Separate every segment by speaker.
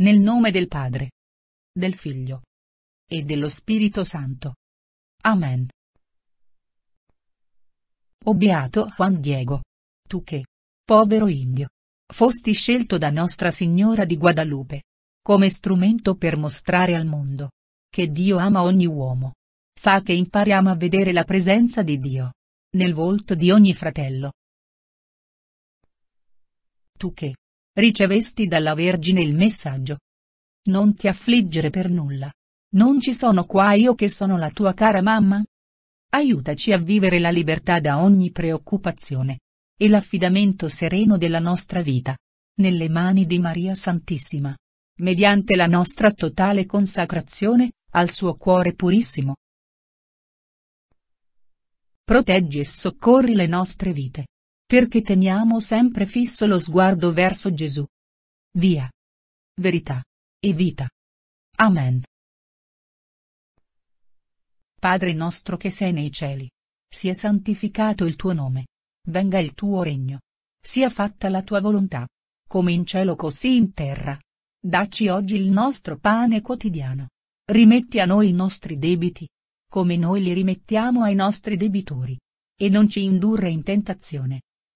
Speaker 1: Nel nome del Padre, del Figlio e dello Spirito Santo. Amen. O beato Juan Diego. Tu che, povero indio, fosti scelto da Nostra Signora di Guadalupe, come strumento per mostrare al mondo, che Dio ama ogni uomo. Fa che impariamo a vedere la presenza di Dio, nel volto di ogni fratello. Tu che, ricevesti dalla Vergine il messaggio. Non ti affliggere per nulla. Non ci sono qua io che sono la tua cara mamma? Aiutaci a vivere la libertà da ogni preoccupazione. E l'affidamento sereno della nostra vita. Nelle mani di Maria Santissima. Mediante la nostra totale consacrazione, al suo cuore purissimo. Proteggi e soccorri le nostre vite. Perché teniamo sempre fisso lo sguardo verso Gesù. Via. Verità. E vita. Amen. Padre nostro che sei nei cieli. Sia santificato il tuo nome. Venga il tuo regno. Sia fatta la tua volontà. Come in cielo così in terra. Dacci oggi il nostro pane quotidiano. Rimetti a noi i nostri debiti. Come noi li rimettiamo ai nostri debitori. E non ci indurre in tentazione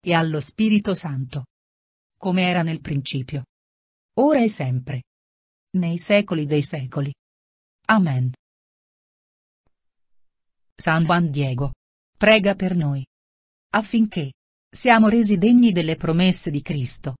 Speaker 1: e allo Spirito Santo. Come era nel principio. Ora e sempre. Nei secoli dei secoli. Amen. San Juan Diego. Prega per noi. Affinché siamo resi degni delle promesse di Cristo.